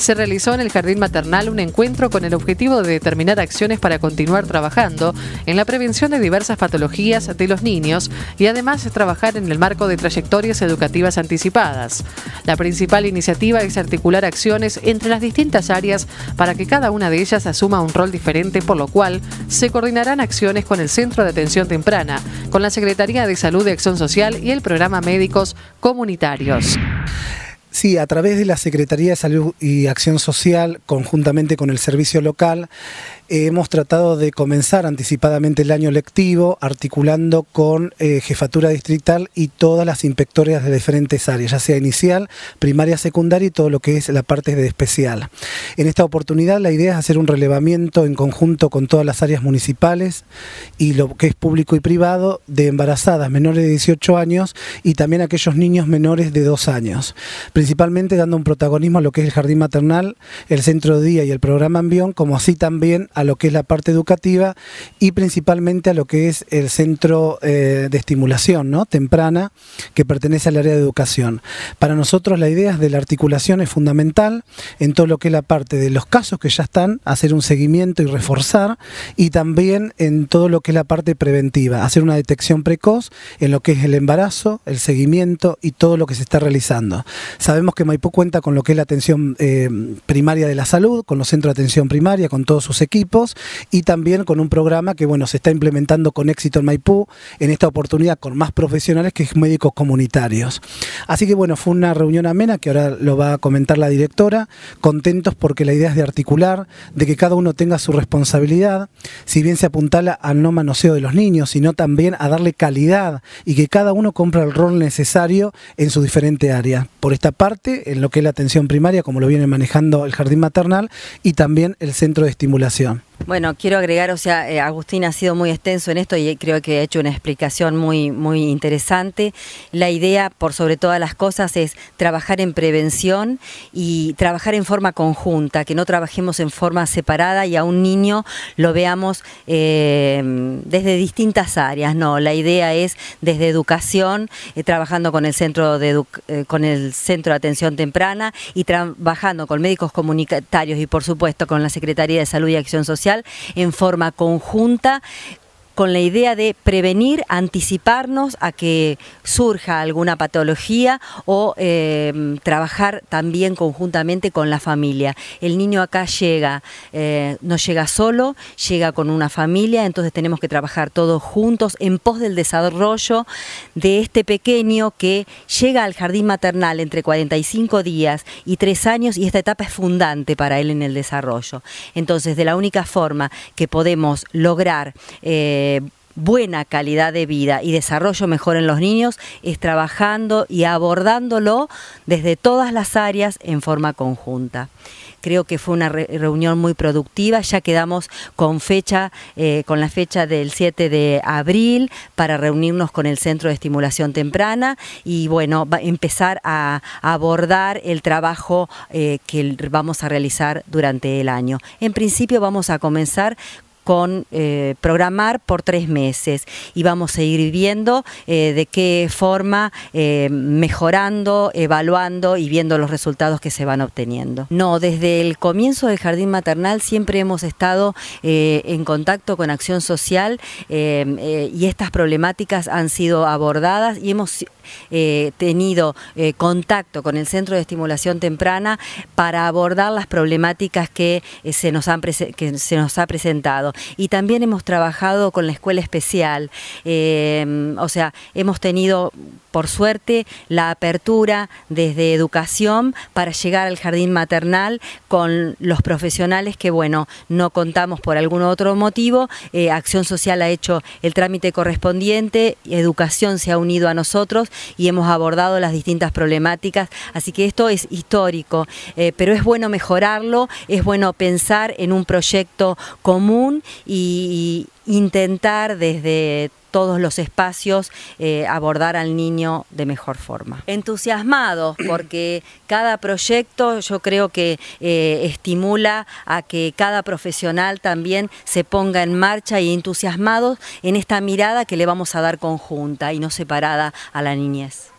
se realizó en el Jardín Maternal un encuentro con el objetivo de determinar acciones para continuar trabajando en la prevención de diversas patologías de los niños y además trabajar en el marco de trayectorias educativas anticipadas. La principal iniciativa es articular acciones entre las distintas áreas para que cada una de ellas asuma un rol diferente, por lo cual se coordinarán acciones con el Centro de Atención Temprana, con la Secretaría de Salud y Acción Social y el programa Médicos Comunitarios. Sí, a través de la Secretaría de Salud y Acción Social, conjuntamente con el servicio local, eh, hemos tratado de comenzar anticipadamente el año lectivo, articulando con eh, jefatura distrital y todas las inspectorias de diferentes áreas, ya sea inicial, primaria, secundaria y todo lo que es la parte de especial. En esta oportunidad la idea es hacer un relevamiento en conjunto con todas las áreas municipales y lo que es público y privado de embarazadas menores de 18 años y también aquellos niños menores de 2 años principalmente dando un protagonismo a lo que es el jardín maternal, el centro de día y el programa Ambión, como así también a lo que es la parte educativa y principalmente a lo que es el centro eh, de estimulación ¿no? temprana que pertenece al área de educación. Para nosotros la idea de la articulación es fundamental en todo lo que es la parte de los casos que ya están, hacer un seguimiento y reforzar y también en todo lo que es la parte preventiva, hacer una detección precoz en lo que es el embarazo, el seguimiento y todo lo que se está realizando. Sabemos que Maipú cuenta con lo que es la atención eh, primaria de la salud, con los centros de atención primaria, con todos sus equipos y también con un programa que bueno se está implementando con éxito en Maipú, en esta oportunidad con más profesionales que médicos comunitarios. Así que bueno, fue una reunión amena que ahora lo va a comentar la directora, contentos porque la idea es de articular, de que cada uno tenga su responsabilidad, si bien se apuntala al no manoseo de los niños, sino también a darle calidad y que cada uno compra el rol necesario en su diferente área. Por esta parte en lo que es la atención primaria, como lo viene manejando el jardín maternal, y también el centro de estimulación. Bueno, quiero agregar, o sea, eh, Agustín ha sido muy extenso en esto y creo que ha hecho una explicación muy, muy interesante. La idea, por sobre todas las cosas, es trabajar en prevención y trabajar en forma conjunta, que no trabajemos en forma separada y a un niño lo veamos eh, desde distintas áreas. No, la idea es desde educación, eh, trabajando con el centro de con el centro de atención temprana y trabajando con médicos comunitarios y, por supuesto, con la Secretaría de Salud y Acción Social en forma conjunta con la idea de prevenir, anticiparnos a que surja alguna patología o eh, trabajar también conjuntamente con la familia. El niño acá llega, eh, no llega solo, llega con una familia, entonces tenemos que trabajar todos juntos en pos del desarrollo de este pequeño que llega al jardín maternal entre 45 días y 3 años y esta etapa es fundante para él en el desarrollo. Entonces, de la única forma que podemos lograr eh, buena calidad de vida y desarrollo mejor en los niños es trabajando y abordándolo desde todas las áreas en forma conjunta. Creo que fue una reunión muy productiva, ya quedamos con fecha, eh, con la fecha del 7 de abril para reunirnos con el Centro de Estimulación Temprana y bueno, empezar a, abordar el trabajo eh, que vamos a realizar durante el año. En principio vamos a comenzar con eh, programar por tres meses y vamos a ir viendo eh, de qué forma eh, mejorando, evaluando y viendo los resultados que se van obteniendo. No, desde el comienzo del jardín maternal siempre hemos estado en contacto con acción social y estas problemáticas han sido abordadas y hemos eh, tenido eh, contacto con el Centro de Estimulación Temprana para abordar las problemáticas que, eh, se nos han que se nos ha presentado. Y también hemos trabajado con la escuela especial, o sea, hemos tenido por suerte, la apertura desde educación para llegar al jardín maternal con los profesionales que, bueno, no contamos por algún otro motivo. Eh, Acción Social ha hecho el trámite correspondiente, Educación se ha unido a nosotros y hemos abordado las distintas problemáticas. Así que esto es histórico, eh, pero es bueno mejorarlo, es bueno pensar en un proyecto común e intentar desde todos los espacios, eh, abordar al niño de mejor forma. Entusiasmados, porque cada proyecto yo creo que eh, estimula a que cada profesional también se ponga en marcha y entusiasmados en esta mirada que le vamos a dar conjunta y no separada a la niñez.